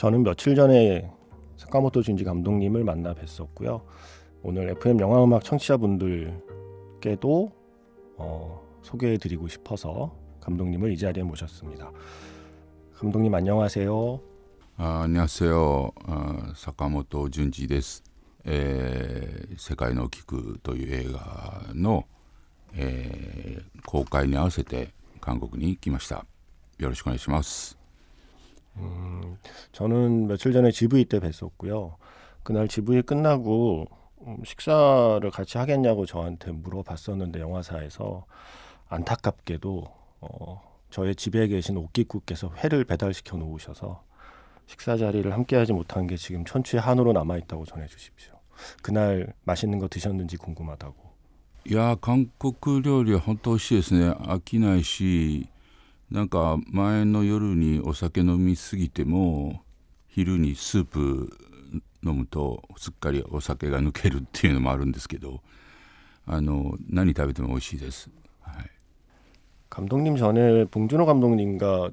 저는 며칠 전에 사카모토 준지 감독님을 만나 뵀었고요. 오늘 FM 영화음악 청취자분들께도 어, 소개해드리고 싶어서 감독님을 이 자리에 모셨습니다. 감독님 안녕하세요. 아, 안녕하세요. 아, 사카모토 준지です. 世界の菊という映画の、えー、公開に合わせて韓国に来ました。よろしくお願いします。 음, 저는 며칠 전에 GV 때 뵀었고요. 그날 GV 끝나고 음, 식사를 같이 하겠냐고 저한테 물어봤었는데 영화사에서 안타깝게도 어, 저의 집에 계신 옥기국께서 회를 배달시켜 놓으셔서 식사 자리를 함께하지 못한 게 지금 천추의 한으로 남아 있다고 전해주십시오. 그날 맛있는 거 드셨는지 궁금하다고. 야, 한국 그 요리 本当美味しいですね。飽きないし、なんか前の夜にお酒飲みすぎても昼にスープ飲むとすっかりお酒が抜けるっていうのもあるんですけどあの何食べても美味しいです。はい、감독님전에봉준호감독님과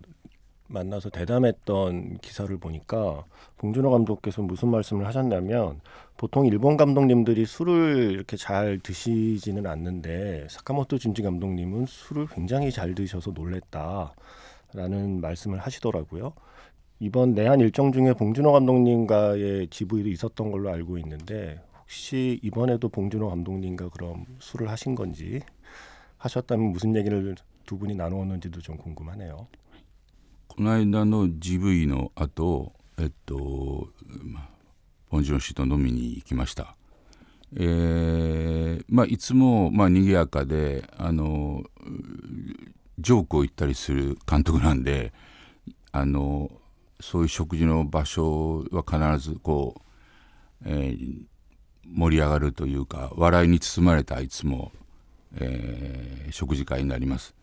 만나서 대담했던 기사를 보니까 봉준호 감독께서 무슨 말씀을 하셨냐면 보통 일본 감독님들이 술을 이렇게 잘 드시지는 않는데 사카모토 준지 감독님은 술을 굉장히 잘 드셔서 놀랬다라는 말씀을 하시더라고요. 이번 내한 일정 중에 봉준호 감독님과의 GV도 있었던 걸로 알고 있는데 혹시 이번에도 봉준호 감독님과 그럼 술을 하신 건지 하셨다면 무슨 얘기를 두 분이 나누었는지도 좀 궁금하네요. この間の GV の後えっとまあ、ポンジョン氏と飲みに行きました。えーまあ、いつも、まあ、賑やかであのジョークを言ったりする監督なんであのそういう食事の場所は必ずこう、えー、盛り上がるというか笑いに包まれたいつも、えー、食事会になります。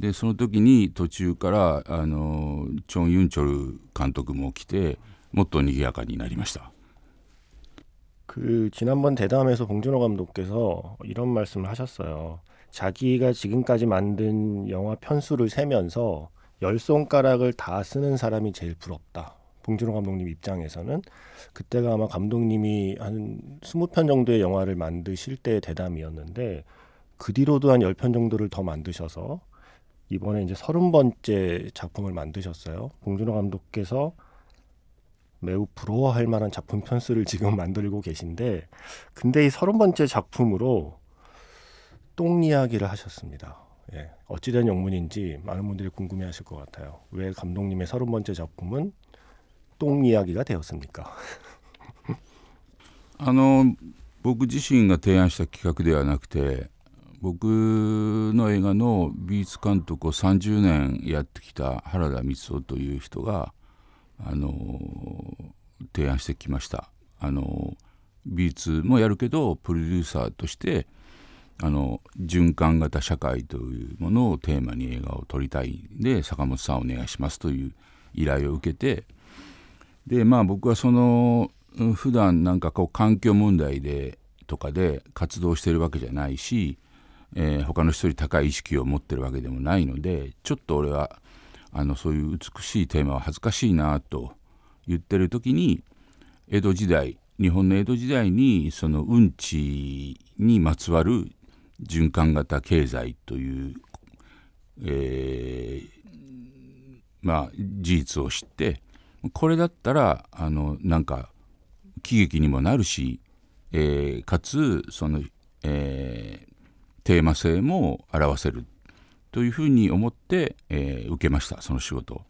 でその時に途中からあのチョン・ユンチョル監督も来てもっと賑やかになりました。그 지난번 대담에서 봉준호 감독께서 이런 말씀을 하셨어요. 자기가 지금까지 만든 영화 편수를 세면서 열 손가락을 다 쓰는 사람이 제일 부럽다. 봉준호 감독님 입장에서는 그때가 아마 감독님이 한 스무 편 정도의 영화를 만드실 때의 대담이었는데 그 뒤로도 한열 편 정도를 더 만드셔서 이번에 이제 서른 번째 작품을 만드셨어요. 봉준호 감독께서 매우 부러워할 만한 작품 편수를 지금 만들고 계신데 근데 이 서른 번째 작품으로 똥 이야기를 하셨습니다. 예. 어찌된 영문인지 많은 분들이 궁금해하실 것 같아요. 왜 감독님의 서른 번째 작품은 똥 이야기가 되었습니까? あ僕自身が提案した企画ではなくて 僕の映画の美術監督を30年やってきた原田光雄という人があの提案してきましたあの美術もやるけどプロデューサーとしてあの循環型社会というものをテーマに映画を撮りたいんで坂本さんお願いしますという依頼を受けてでまあ僕はその普段なんかこう環境問題でとかで活動してるわけじゃないしえー、他の人より高い意識を持ってるわけでもないのでちょっと俺はあのそういう美しいテーマは恥ずかしいなと言ってる時に江戸時代日本の江戸時代にそのうんちにまつわる循環型経済という、えー、まあ、事実を知ってこれだったらあのなんか喜劇にもなるし、えー、かつその、えー、テーマ性も表せるというふうに思って、えー、受けましたその仕事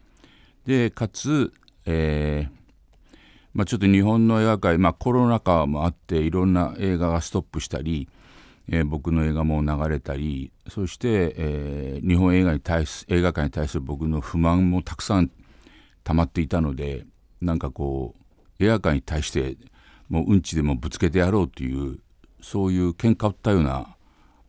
でかつ、えー、まあ、ちょっと日本の映画界、まあ、コロナ禍もあっていろんな映画がストップしたり、えー、僕の映画も流れたりそして、え日本映画に対す映画界に対する僕の不満もたくさん溜まっていたのでなんかこう映画界に対してもううんちでもぶつけてやろうというそういう喧嘩を打ったような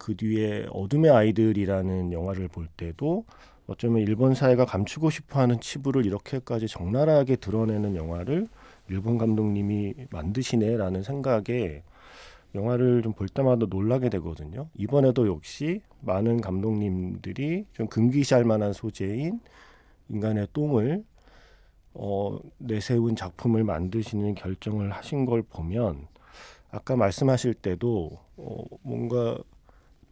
그 뒤에 어둠의 아이들이라는 영화를 볼 때도 어쩌면 일본 사회가 감추고 싶어하는 치부를 이렇게까지 적나라하게 드러내는 영화를 일본 감독님이 만드시네라는 생각에 영화를 좀 볼 때마다 놀라게 되거든요. 이번에도 역시 많은 감독님들이 좀 금기시할 만한 소재인 인간의 똥을 어, 내세운 작품을 만드시는 결정을 하신 걸 보면 아까 말씀하실 때도 어, 뭔가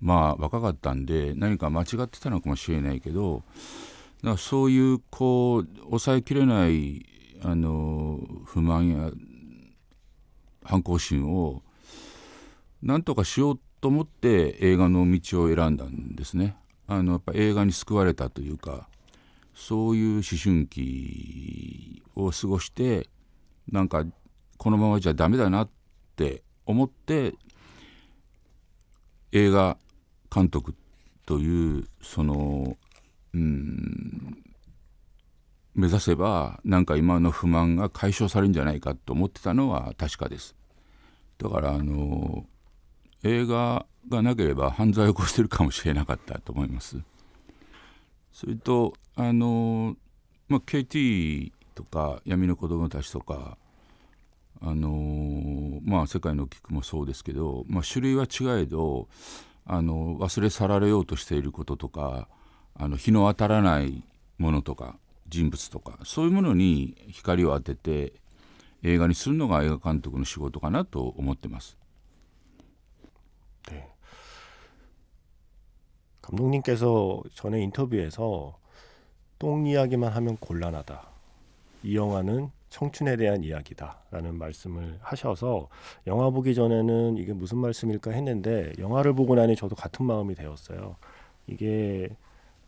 まあ若かったんで何か間違ってたのかもしれないけどだからそういうこう抑えきれないあの不満や反抗心をなんとかしようと思って映画の道を選んだんですね。あのやっぱ映画に救われたというかそういう思春期を過ごしてなんかこのままじゃダメだなって思って映画監督というそのうん目指せばなんか今の不満が解消されるんじゃないかと思ってたのは確かです。だからあの映画がなければ犯罪を起こしてるかもしれなかったと思います。それとあの、まあ、KT とか闇の子供たちとかあのまあ世界のキックもそうですけど、まあ、種類は違えどあの忘れ去られようとしていることとかあの日の当たらないものとか人物とかそういうものに光を当てて映画にするのが映画監督の仕事かなと思ってます。네감독님께서전에인터뷰에서똥이야기만하면곤란하다이영화는 청춘에 대한 이야기다라는 말씀을 하셔서 영화 보기 전에는 이게 무슨 말씀일까 했는데 영화를 보고 나니 저도 같은 마음이 되었어요. 이게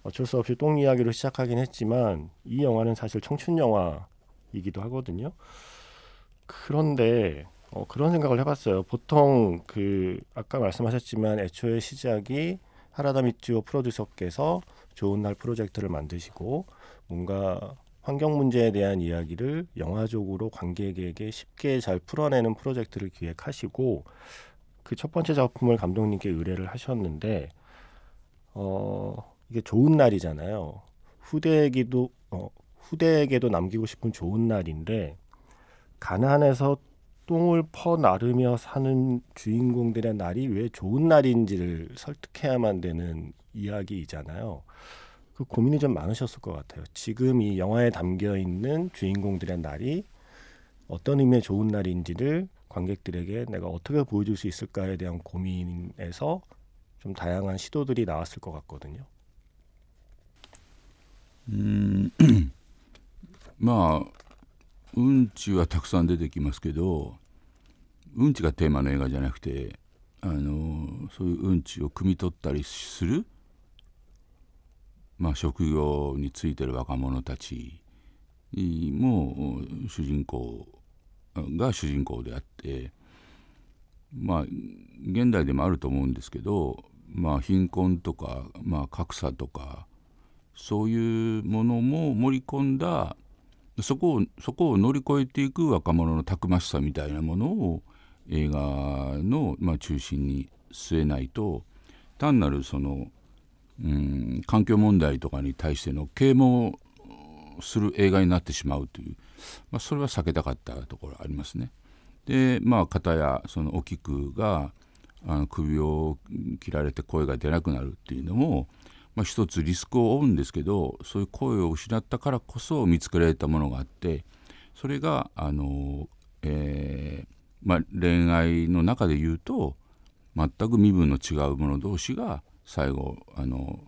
어쩔 수 없이 똥 이야기로 시작하긴 했지만 이 영화는 사실 청춘 영화이기도 하거든요. 그런데 어, 그런 생각을 해봤어요. 보통 그 아까 말씀하셨지만 애초에 시작이 하라다 미츠오 프로듀서께서 좋은 날 프로젝트를 만드시고 뭔가 환경 문제에 대한 이야기를 영화적으로 관객에게 쉽게 잘 풀어내는 프로젝트를 기획하시고 그 첫 번째 작품을 감독님께 의뢰를 하셨는데 어 이게 좋은 날이잖아요. 후대에게도 어, 후대에게도 남기고 싶은 좋은 날인데 가난해서 똥을 퍼 나르며 사는 주인공들의 날이 왜 좋은 날인지를 설득해야만 되는 이야기이잖아요. 그 고민이 좀 많으셨을 것 같아요. 지금 이 영화에 담겨 있는 주인공들의 날이 어떤 의미의 좋은 날인지를 관객들에게 내가 어떻게 보여줄 수 있을까에 대한 고민에서 좀 다양한 시도들이 나왔을 것같거든요 음, んまあうんちはたくさん出てきますけどうんちがテーマの映画じゃなくてあのそういううんちを汲み取ったりする 뭐, まあ、職業についてる若者たちも主人公が主人公であってまあ現代でもあると思うんですけど、まあ、貧困とか、まあ、格差とかそういうものも盛り込んだそこをそこを乗り越えていく若者のたくましさみたいなものを映画の、まあ、中心に据えないと単なるそのうん環境問題とかに対しての啓蒙する映画になってしまうという、まあ、それは避けたかったところありますね。でまあ片やそのお菊があの首を切られて声が出なくなるっていうのも、まあ、一つリスクを負うんですけどそういう声を失ったからこそ見つけられたものがあってそれがあの、えーまあ、恋愛の中で言うと全く身分の違う者同士が最後あの、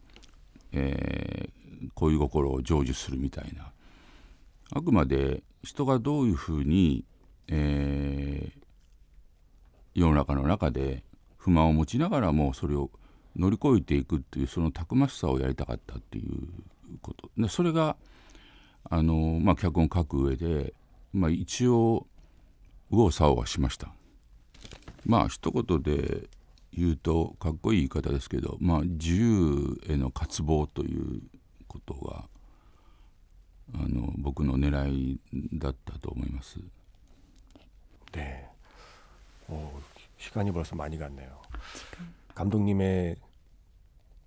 えー、恋心を成就するみたいなあくまで人がどういうふうに、えー、世の中の中で不満を持ちながらもそれを乗り越えていくっていうそのたくましさをやりたかったっていうことでそれがあの、まあ、脚本を書く上で、まあ、一応右往左往はしました。まあ一言で言うとかっこいい言い方ですけど、まあ、自由への渇望ということがあの僕の狙いだったと思います. 뭐 네, 어, 시간이 벌써 많이 갔네요. 감독님의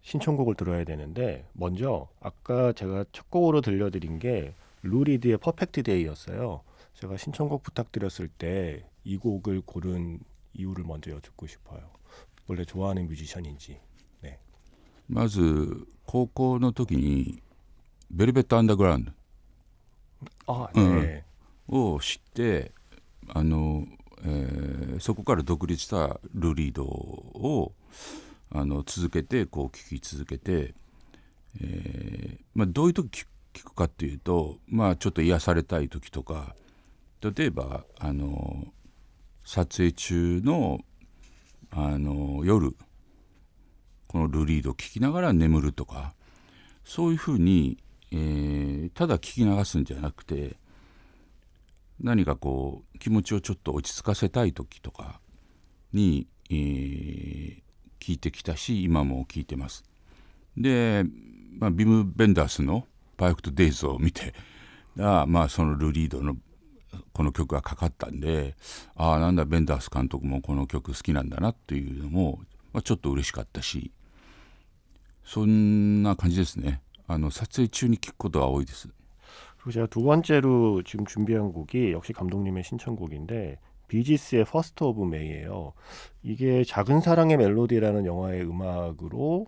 신청곡을 들어야 되는데 먼저 아까 제가 첫 곡으로 들려드린 게 루리드의 퍼펙트 데이였어요. 제가 신청곡 부탁드렸을 때 이 곡을 고른 이유를 먼저 여쭙고 싶어요. 원래좋아하는뮤지션인지네まず高校の時にベルベットアンダーグラウンドを知ってあの、えー、そこから独立したルリードをあの続けてこう聴き続けて、えーまあ、どういう時聴くかっていうと、まあ、ちょっと癒されたい時とか例えばあの撮影中のあの夜このルリードを聴きながら眠るとかそういうふうに、えー、ただ聞き流すんじゃなくて何かこう気持ちをちょっと落ち着かせたい時とかに、えー、聞いてきたし今も聞いてます。で、まあ、ビム・ベンダースの「パイフェクト・デイズ」を見てあまあそのルリードのこの曲がかかったんでああなんだベンダース監督もこの曲好きなんだなっていうのも、まあ、ちょっと嬉しかったしそんな感じですねあの撮影中に聞くことは多いです。그리고제가두번째로지금준비한곡이역시감독님의신청곡인데비지스의퍼스트오브메이예요이게작은사랑의멜로디라는영화의음악으로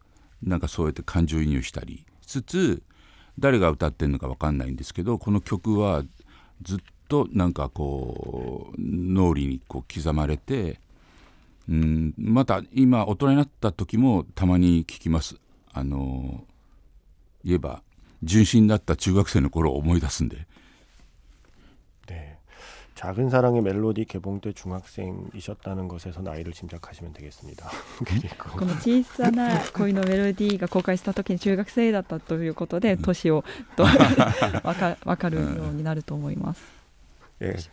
なんかそうやって感情移入したりしつつ誰が歌ってるのか分かんないんですけどこの曲はずっとなんかこう脳裏にこう刻まれてうんまた今大人になった時もたまに聞きます。あの言えば純真だった中学生の頃を思い出すんで。 작은 사랑의 멜로디 개봉 때 중학생이셨다는 것에서 나이를 짐작하시면 되겠습니다この小さな恋のメロディーが公開した時に中学生だったということで年をとわ예 음. 음. 그렇죠.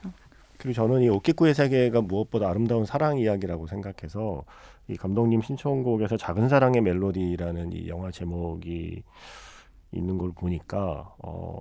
그리고 저는 이 옥기꾸의 세계가 무엇보다 아름다운 사랑 이야기라고 생각해서 이 감독님 신청곡에서 작은 사랑의 멜로디라는 이 영화 제목이 있는 걸 보니까 어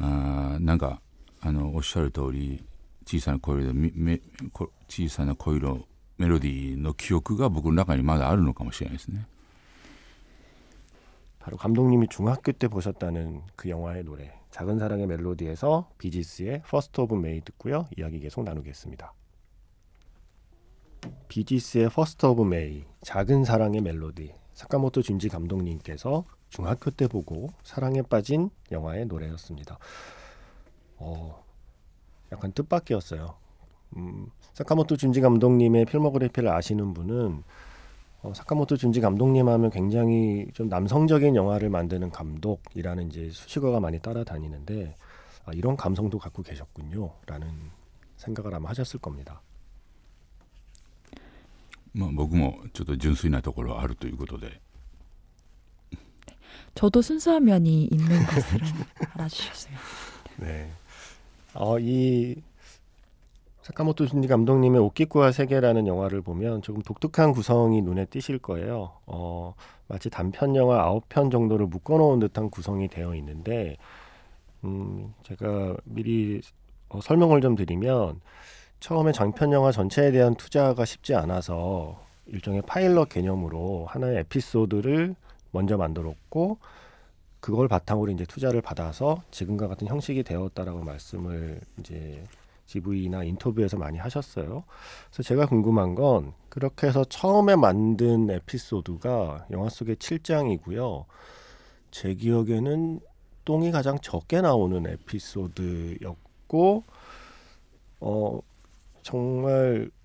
あなんかあのおっしゃる通り小さな声で小さな声のメロディーの記憶が僕の中にまだあるのかもしれないですね。 아, 뭐 바로 감독님이 중학교 때 보셨다는 그 영화의 노래 작은 사랑의 멜로디에서 비지스의 퍼스트 오브 메이 듣고요. 이야기 계속 나누겠습니다. 비지스의 퍼스트 오브 메이 작은 사랑의 멜로디 사카모토 준지 감독님께서 중학교 때 보고 사랑에 빠진 영화의 노래였습니다. 어, 약간 뜻밖이었어요. 음, 사카모토 준지 감독님의 필모그래피를 아시는 분은 어, 사카모토 준지 감독님 하면 굉장히 좀 남성적인 영화를 만드는 감독이라는 이제 수식어가 많이 따라다니는데 아, 이런 감성도 갖고 계셨군요라는 생각을 아마 하셨을 겁니다. ま僕もちょっと純粋なところあるということで 뭐, 저도 순수한 면이 있는 것으로 알아주셨으니다 네. 어, 이 사카모토 준지 감독님의 오키쿠와 세계라는 영화를 보면 조금 독특한 구성이 눈에 띄실 거예요. 어, 마치 단편 영화 아편 정도를 묶어놓은 듯한 구성이 되어 있는데, 음, 제가 미리 어, 설명을 좀 드리면, 처음에 장편 영화 전체에 대한 투자가 쉽지 않아서 일종의 파일럿 개념으로 하나의 에피소드를 먼저 만들었고 그걸 바탕으로 이제 투자를 받아서 지금과 같은 형식이 되었다라고 말씀을 이제 GV나 인터뷰에서 많이 하셨어요. 그래서 제가 궁금한 건 그렇게 해서 처음에 만든 에피소드가 영화 속의 7장이고요. 제 기억에는 똥이 가장 적게 나오는 에피소드였고 어 정말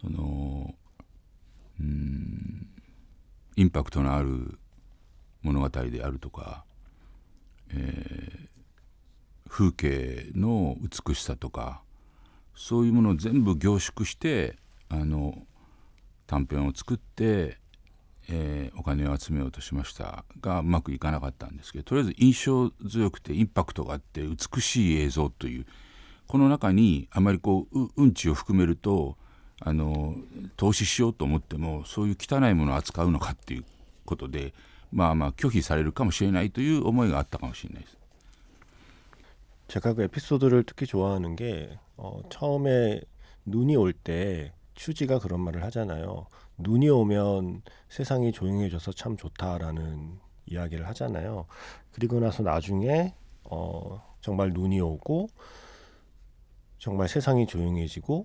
そのうんインパクトのある物語であるとか、えー、風景の美しさとかそういうものを全部凝縮してあの短編を作って、えー、お金を集めようとしましたがうまくいかなかったんですけどとりあえず印象強くてインパクトがあって美しい映像というこの中にあまりこううんちを含めるとあの投資しようと思ってもそういう汚いものを扱うのかっていうことでまあまあ拒否されるかもしれないという思いがあったかもしれないです。 제가 그 에피소드를 특히 좋아하는 게 어, 처음에 눈이 올 때 추지가 그런 말을 하잖아요. 눈이 오면 세상이 조용해져서 참 좋다라는 이야기를 하잖아요. 그리고 나서 나중에 어, 정말 눈이 오고 정말 세상이 조용해지고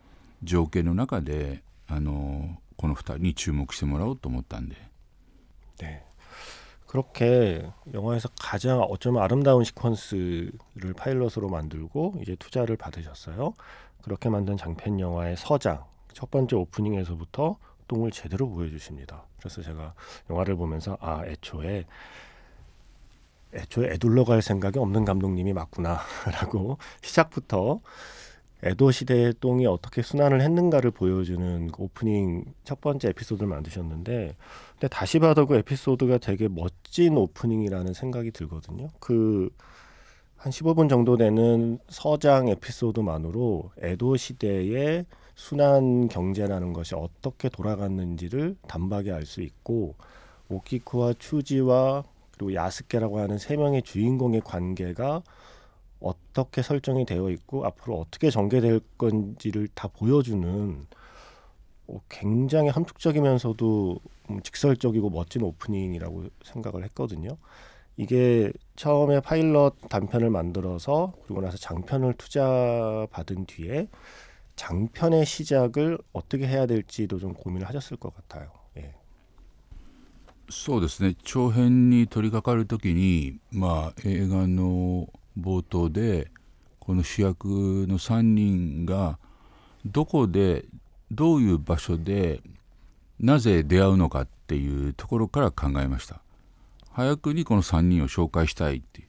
情景の中であのこの2人に注目してもらおうと思ったんで. 네. 그렇게 영화에서 가장 어쩌면 아름다운 시퀀스를 파일럿으로 만들고 이제 투자를 받으셨어요. 그렇게 만든 장편 영화의 서장 첫 번째 오프닝에서부터 똥을 제대로 보여주십니다. 그래서 제가 영화를 보면서 아 애초에 애초에 애둘러 갈 생각이 없는 감독님이 맞구나라고 시작부터 에도 시대의 똥이 어떻게 순환을 했는가를 보여주는 그 오프닝 첫 번째 에피소드를 만드셨는데 근데 다시 봐도 그 에피소드가 되게 멋진 오프닝이라는 생각이 들거든요. 그 한 15분 정도 되는 서장 에피소드만으로 에도 시대의 순환 경제라는 것이 어떻게 돌아갔는지를 단박에 알 수 있고 오키쿠와 추지와 그리고 야스케라고 하는 세 명의 주인공의 관계가 어떻게 설정이 되어 있고 앞으로 어떻게 전개될 건지를 다 보여주는 어, 굉장히 함축적이면서도 음, 직설적이고 멋진 오프닝이라고 생각을 했거든요. 이게 처음에 파일럿 단편을 만들어서 그리고 나서 장편을 투자 받은 뒤에 장편의 시작을 어떻게 해야 될지도 좀 고민을 하셨을 것 같아요. 예. そうですね長編に取り掛かる時にまあ映画の冒頭でこの主役の3人がどこでどういう場所でなぜ出会うのかっていうところから考えました早くにこの3人を紹介したいっていう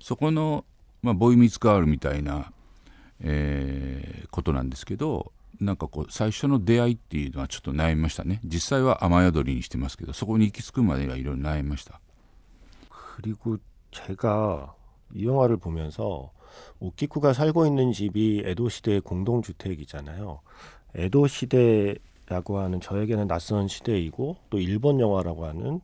そこの、まあ、ボイミツカールみたいな、えー、ことなんですけどなんかこう最初の出会いっていうのはちょっと悩みましたね実際は雨宿りにしてますけどそこに行き着くまでがいろいろ悩みました그리고제가이 영화를 보면서 오키쿠가 살고 있는 집이 에도 시대의 공동주택이잖아요. 에도 시대라고 하는 저에게는 낯선 시대이고 또 일본 영화라고 하는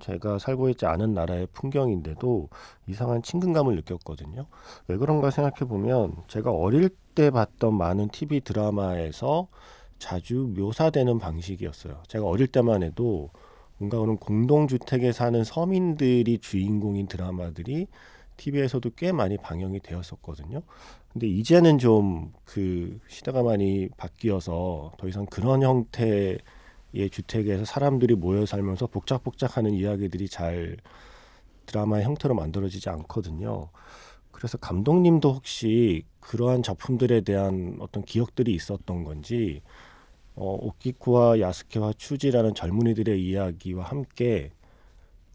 제가 살고 있지 않은 나라의 풍경인데도 이상한 친근감을 느꼈거든요. 왜 그런가 생각해 보면 제가 어릴 때 봤던 많은 TV 드라마에서 자주 묘사되는 방식이었어요. 제가 어릴 때만 해도 뭔가 그런 공동주택에 사는 서민들이 주인공인 드라마들이 TV에서도 꽤 많이 방영이 되었었거든요. 근데 이제는 좀 그 시대가 많이 바뀌어서 더 이상 그런 형태의 주택에서 사람들이 모여 살면서 복작복작하는 이야기들이 잘 드라마의 형태로 만들어지지 않거든요. 그래서 감독님도 혹시 그러한 작품들에 대한 어떤 기억들이 있었던 건지 어, 오키쿠와 야스케와 추지라는 젊은이들의 이야기와 함께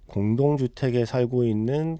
공동주택에 살고 있는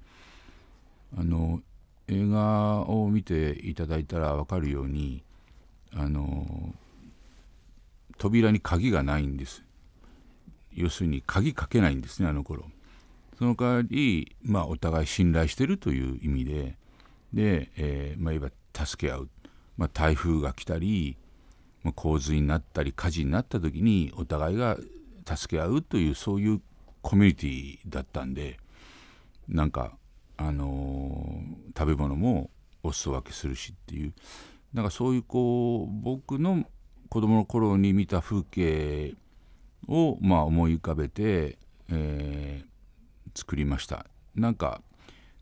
あの映画を見ていただいたら分かるようにあの扉に鍵がないんです要するに鍵かけないんですねあの頃その代わり、まあ、お互い信頼してるという意味でで、えー、まあ、いわば助け合う、まあ、台風が来たり、ま洪水になったり火事になった時にお互いが助け合うというそういうコミュニティだったんでなんかあの食べ物もお裾分けするしっていうなんかそういうこう僕の子供の頃に見た風景をまあ思い浮かべて、えー、作りましたなんか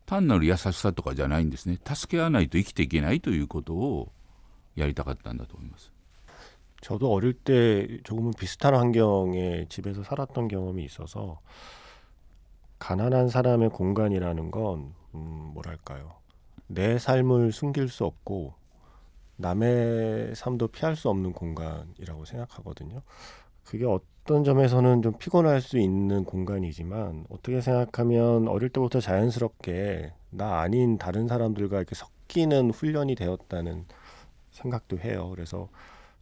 単なる優しさとかじゃないんですね助け合わないと生きていけないということをやりたかったんだと思います。저도어릴때조금은비슷한환경에집에서살았던경험이있어서 가난한 사람의 공간이라는 건 음, 뭐랄까요? 내 삶을 숨길 수 없고 남의 삶도 피할 수 없는 공간이라고 생각하거든요. 그게 어떤 점에서는 좀 피곤할 수 있는 공간이지만 어떻게 생각하면 어릴 때부터 자연스럽게 나 아닌 다른 사람들과 이렇게 섞이는 훈련이 되었다는 생각도 해요. 그래서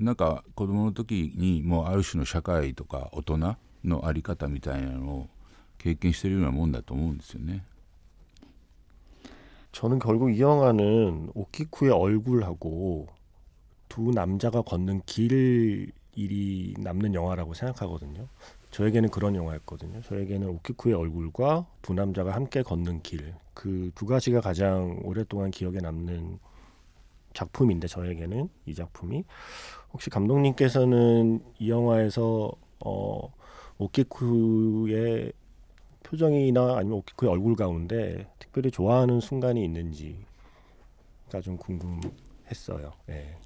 なんか子供の時にもうある種の社会とか大人の在り方みたいなのを経験してるようなもんだと思うんですよね。 저는 결국 이 영화는 오키쿠의 얼굴하고 두 남자가 걷는 길 일이 남는 영화라고 생각하거든요. 저에게는 그런 영화였거든요. 저에게는 오키쿠의 얼굴과 두 남자가 함께 걷는 길 그 두 가지가 가장 오랫동안 기억에 남는 작품인데 저에게는 이 작품이 혹시 감독님께서는 이 영화에서 어, 오키쿠의 표정이나 아니면 오키쿠의 얼굴 가운데 특별히 좋아하는 순간이 있는지가 좀 궁금했어요. 네.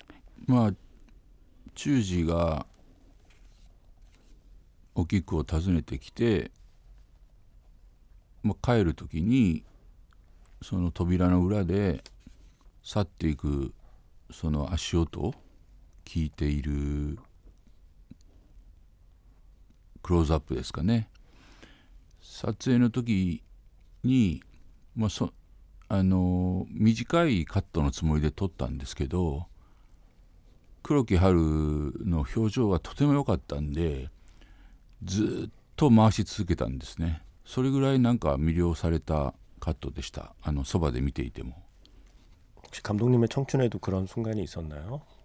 뭐 주지가 오키쿠를 訪ねてきて、まあ、帰る時にその扉の裏で去っていくその足音聴いているクローズアップですかね撮影の時に、まあ、そあの短いカットのつもりで撮ったんですけど黒木春の表情がとても良かったんでずっと回し続けたんですねそれぐらいなんか魅了されたカットでしたあのそばで見ていても감독님의청춘에도그런순간이있었나요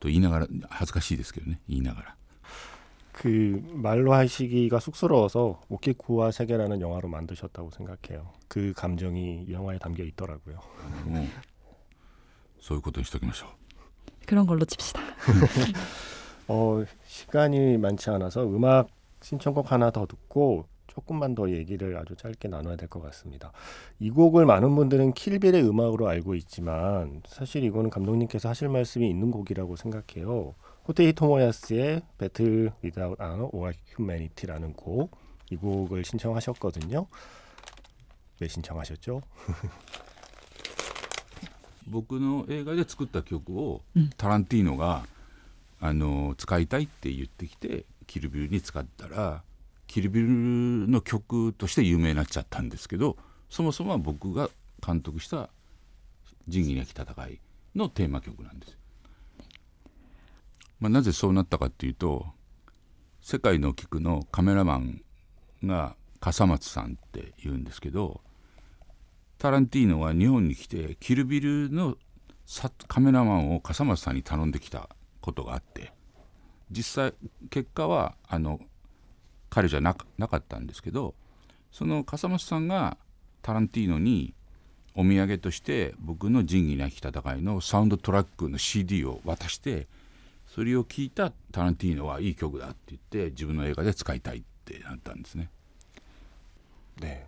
또言いながら恥ずかしいですけどね言いながら그 말로 하시기가 쑥스러워서 오키쿠와 세계라는 영화로 만드셨다고 생각해요. 그 감정이 영화에 담겨 있더라고요. 소유고도 시작이마셔. 그런 걸로 칩시다. 어, 시간이 많지 않아서 음악 신청곡 하나 더 듣고 조금만 더 얘기를 아주 짧게 나눠야 될 것 같습니다. 이 곡을 많은 분들은 킬빌의 음악으로 알고 있지만 사실 이거는 감독님께서 하실 말씀이 있는 곡이라고 생각해요. 호테이 토모야스의 배틀 위다웃 아너 오아 휴메니티라는 곡이 곡을 신청하셨거든요. 왜 신청하셨죠? 僕の映画で作った曲を、タランティーノがあの使いたいって言ってきて「キルビル」に使ったらキルビルの曲として有名になっちゃったんですけどそもそもは僕が監督した「仁義なき戦い」のテーマ曲なんです。まあ、なぜそうなったかっていうと世界の菊のカメラマンが笠松さんって言うんですけどタランティーノは日本に来てキルビルのカメラマンを笠松さんに頼んできたことがあって実際結果はあの彼じゃななかったんですけどその笠松さんがタランティーノにお土産として僕の「仁義なき戦い」のサウンドトラックの CD を渡してそれを聞いたタランティーノはいい曲だって言って自分の映画で使いたいってなったんですね。네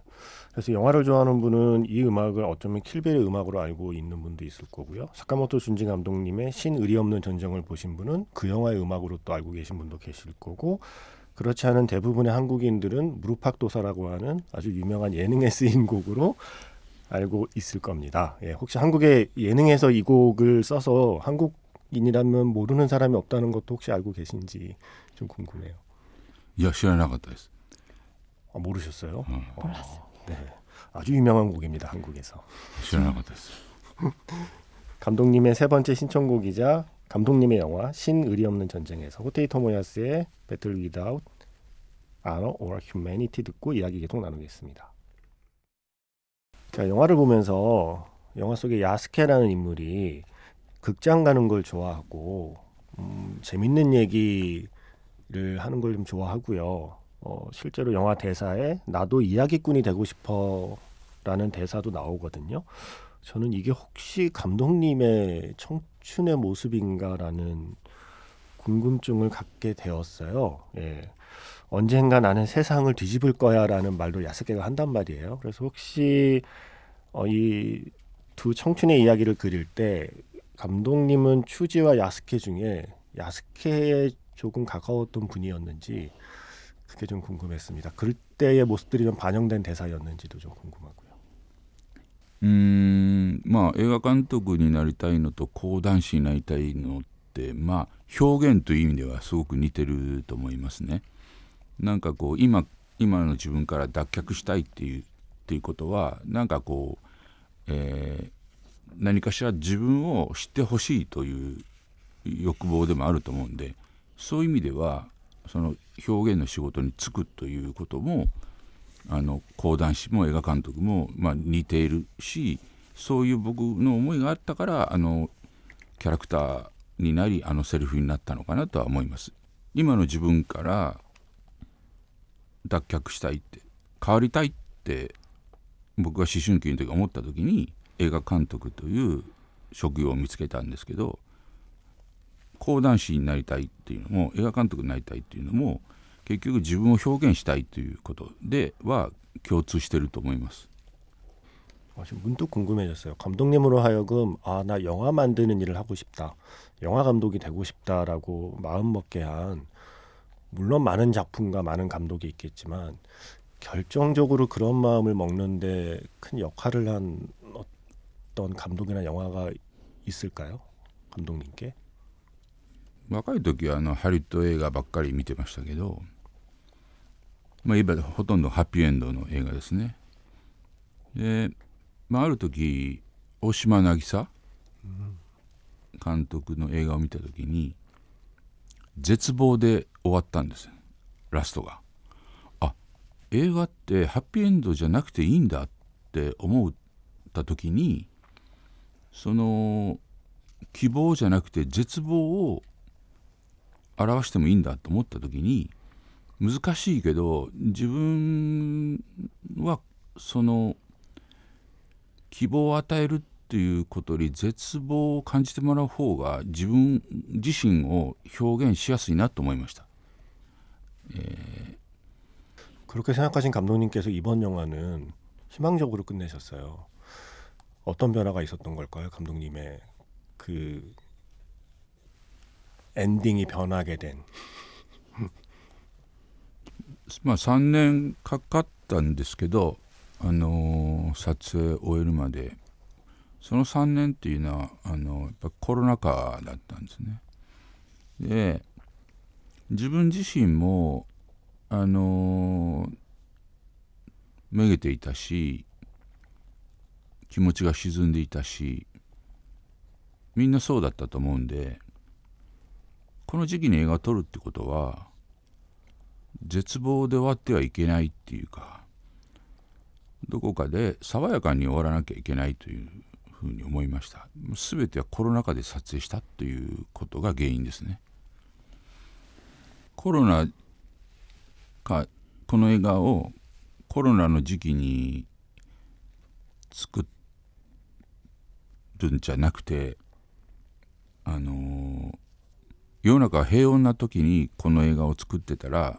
그래서영화를좋아하는분은이음악을어쩌면킬벨의음악으로알고있는분도있을거고요사카모토준지감독님의신의리없는전쟁을보신분은그영화의음악으로또알고계신분도계실거고 그렇지 않은 대부분의 한국인들은 무릎팍도사라고 하는 아주 유명한 예능에 쓰인 곡으로 알고 있을 겁니다. 예, 혹시 한국의 예능에서 이 곡을 써서 한국인이라면 모르는 사람이 없다는 것도 혹시 알고 계신지 좀 궁금해요. 야, 시간이 나다 했어. 아, 모르셨어요? 응. 어. 몰랐어요. 네, 아주 유명한 곡입니다. 한국에서. 시간이 나다 했어. 감독님의 세 번째 신청곡이자 감독님의 영화 신 의리 없는 전쟁에서 호테이 토모야스의 배틀 위다웃 아너 오라 휴메니티 듣고 이야기 계속 나누겠습니다. 자, 영화를 보면서 영화 속에 야스케라는 인물이 극장 가는 걸 좋아하고 음, 재밌는 얘기를 하는 걸 좀 좋아하고요. 어, 실제로 영화 대사에 나도 이야기꾼이 되고 싶어라는 대사도 나오거든요. 저는 이게 혹시 감독님의 청, 청춘의 모습인가라는 궁금증을 갖게 되었어요. 예. 언젠가 나는 세상을 뒤집을 거야라는 말도 야스케가 한단 말이에요. 그래서 혹시 어, 이두 청춘의 이야기를 그릴 때 감독님은 추지와 야스케 중에 야스케에 조금 가까웠던 분이었는지 그게 좀 궁금했습니다. 그럴 때의 모습들이 좀 반영된 대사였는지도 좀 궁금하고요. うんまあ映画監督になりたいのと講談師になりたいのってまあ表現という意味ではすごく似てると思いますね。なんかこう今今の自分から脱却したいっていうっていうことはなんかこう、えー、何かしら自分を知ってほしいという欲望でもあると思うんでそういう意味ではその表現の仕事に就くということも、あの講談師も映画監督も、まあ、似ているしそういう僕の思いがあったからあのキャラクターになりあのセリフになったのかなとは思います。今の自分から脱却したいって変わりたいって僕が思春期の時思った時に映画監督という職業を見つけたんですけど講談師になりたいっていうのも映画監督になりたいっていうのも結局自分を表現したいということでは共通していると思います。문득궁금해졌어요감독님으로하여금아나영화만드는일을하고싶다영화감독이되고싶다라고마음먹게한물론많은작품과많은감독이있겠지만결정적으로그런마음을먹는데큰역할을한어떤감독이나영화가있을까요감독님께若い時はあのハリウッド映画ばっかり見てましたけどまあ、いわばほとんどハッピーエンドの映画ですね。で、まあ、ある時大島渚監督の映画を見た時に絶望で終わったんですラストが。あ映画ってハッピーエンドじゃなくていいんだって思った時にその希望じゃなくて絶望を表してもいいんだと思った時に難しいけど自分はその希望を与えるっていうことに絶望を感じてもらう方が自分自身を表現しやすいなと思いました。えー그렇게생각하신감독님께서이번영화는희망적으로끝내셨어요어떤변화가있었던걸까요감독님의그엔딩이변하게된まあ、3年かかったんですけど、あのー、撮影終えるまでその3年っていうのはあのー、やっぱコロナ禍だったんですね。で自分自身も、あのー、めげていたし気持ちが沈んでいたしみんなそうだったと思うんでこの時期に映画を撮るってことは絶望で終わってはいけないっていうかどこかで爽やかに終わらなきゃいけないというふうに思いました全てはコロナ禍で撮影したということが原因ですねコロナかこの映画をコロナの時期に作るんじゃなくてあの世の中平穏な時にこの映画を作ってたら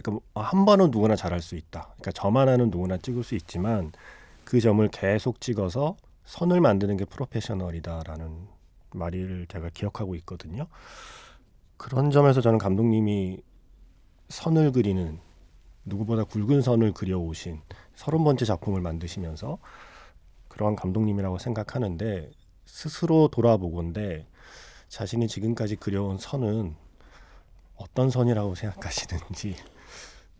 그러니까 뭐, 아, 한 번은 누구나 잘할 수 있다. 그러니까 저만 하는 누구나 찍을 수 있지만 그 점을 계속 찍어서 선을 만드는 게 프로페셔널이다라는 말을 제가 기억하고 있거든요. 그런 점에서 저는 감독님이 선을 그리는 누구보다 굵은 선을 그려오신 서른 번째 작품을 만드시면서 그러한 감독님이라고 생각하는데 스스로 돌아보건데 자신이 지금까지 그려온 선은 어떤 선이라고 생각하시는지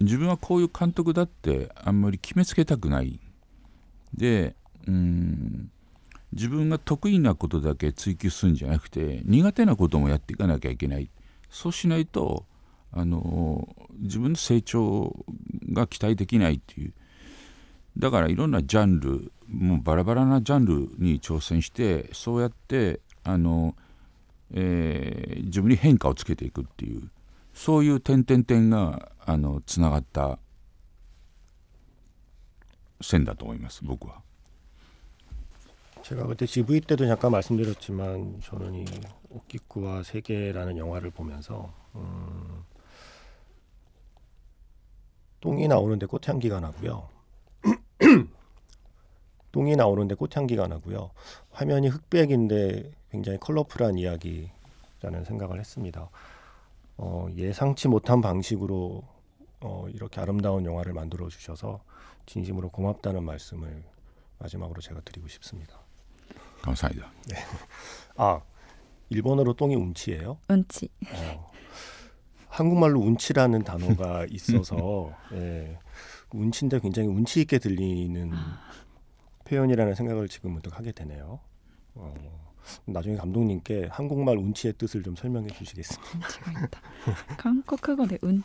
自分はこういう監督だってあんまり決めつけたくないでうん自分が得意なことだけ追求するんじゃなくて苦手なこともやっていかなきゃいけないそうしないとあの自分の成長が期待できないっていうだからいろんなジャンルもうバラバラなジャンルに挑戦してそうやってあの、えー、自分に変化をつけていくっていうそういう点々点があのつながった線だと思います僕は。 제가 그때 GV 때도 잠깐 말씀드렸지만 저는 이 옥기쿠와 세계라는 영화를 보면서 음, 똥이 나오는데 꽃향기가 나고요. 똥이 나오는데 꽃향기가 나고요. 화면이 흑백인데 굉장히 컬러풀한 이야기라는 생각을 했습니다. 어, 예상치 못한 방식으로 어, 이렇게 아름다운 영화를 만들어 주셔서 진심으로 고맙다는 말씀을 마지막으로 제가 드리고 싶습니다. 감사합니다. 네. 아 일본어로 똥이 운치예요? 운치. 어, 한국말로 운치라는 단어가 있어서 예, 운치인데 굉장히 운치 있게 들리는 표현이라는 생각을 지금 문득 하게 되네요. 어, 나중에 감독님께 한국말 운치의 뜻을 좀 설명해 주시겠습니다. 한국어로 운치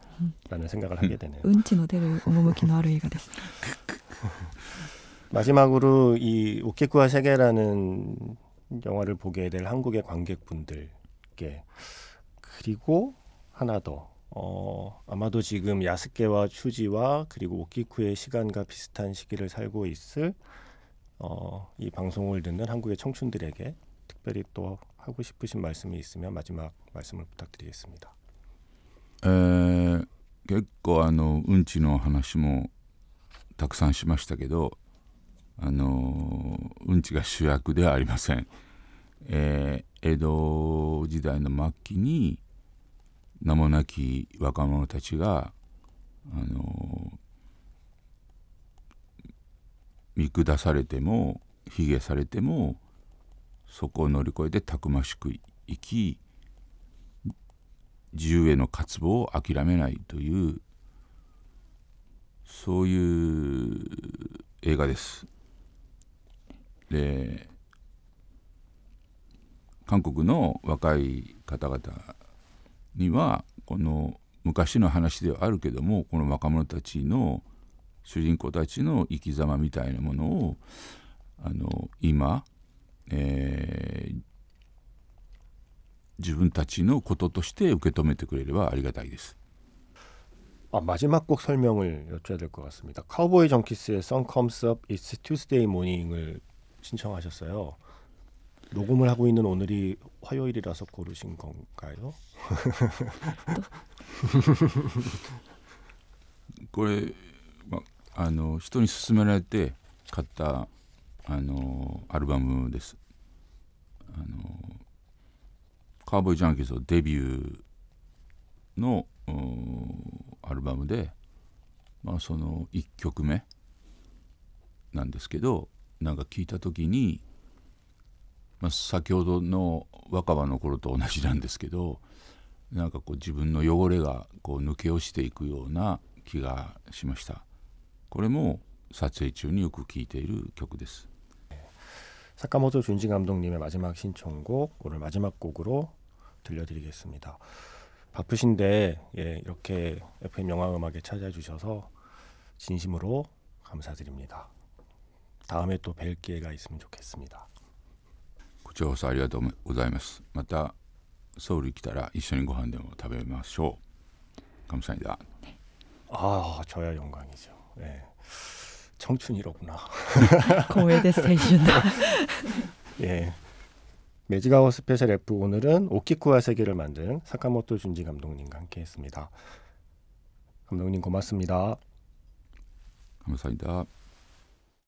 라는 생각을 하게 되네요. 은친노대를 오모무키노 루이가 됐습니다. 마지막으로 이 오키쿠와 세계라는 영화를 보게 될 한국의 관객분들께 그리고 하나 더 어, 아마도 지금 야스케와 휴지와 그리고 오키쿠의 시간과 비슷한 시기를 살고 있을 어, 이 방송을 듣는 한국의 청춘들에게 특별히 또 하고 싶으신 말씀이 있으면 마지막 말씀을 부탁드리겠습니다. えー、結構あのうんちの話もたくさんしましたけどあのうんちが主役ではありません、えー、江戸時代の末期に名もなき若者たちがあの見下されても卑下されてもそこを乗り越えてたくましく生き自由への渇望を諦めないというそういう映画です。で韓国の若い方々にはこの昔の話ではあるけどもこの若者たちの主人公たちの生き様みたいなものをあの今、えー、自分たちのこととして受け止めてくれればありがたいです아마지막곡설명을여쭤야될것같습니다카우보이정키스의 Sun Comes Up It's Tuesday Morning 을신청하셨어요녹음을하고있는오늘이화요일이라서고르신건가요の人に勧められて買ったあのアルバムです。カーボイジャンキーズのデビューのアルバムで、まあ、その1曲目なんですけどなんか聞いた時に、まあ、先ほどの若葉の頃と同じなんですけどなんかこう自分の汚れがこう抜け落ちていくような気がしましたこれも撮影中によく聴いている曲です坂本淳二監督감독님의마지막신청곡오늘마지막곡으로 들려드리겠습니다. 바쁘신데 예, 이렇게 FM 영화 음악에 찾아 주셔서 진심으로 감사드립니다. 다음에 또 뵐 기회가 있으면 좋겠습니다. こちらこそありがとまたソウル来たら一緒にご飯でも食べましょう감사합니 다。 あ저야영광이 죠。 예. 청춘이로구나. 고해대 스테이션. 예. 매직아와 스페셜 F 오늘은 오키쿠와 세계를 만든 사카모토 준지 감독님과 함께했습니다. 감독님 고맙습니다. 감사합니다.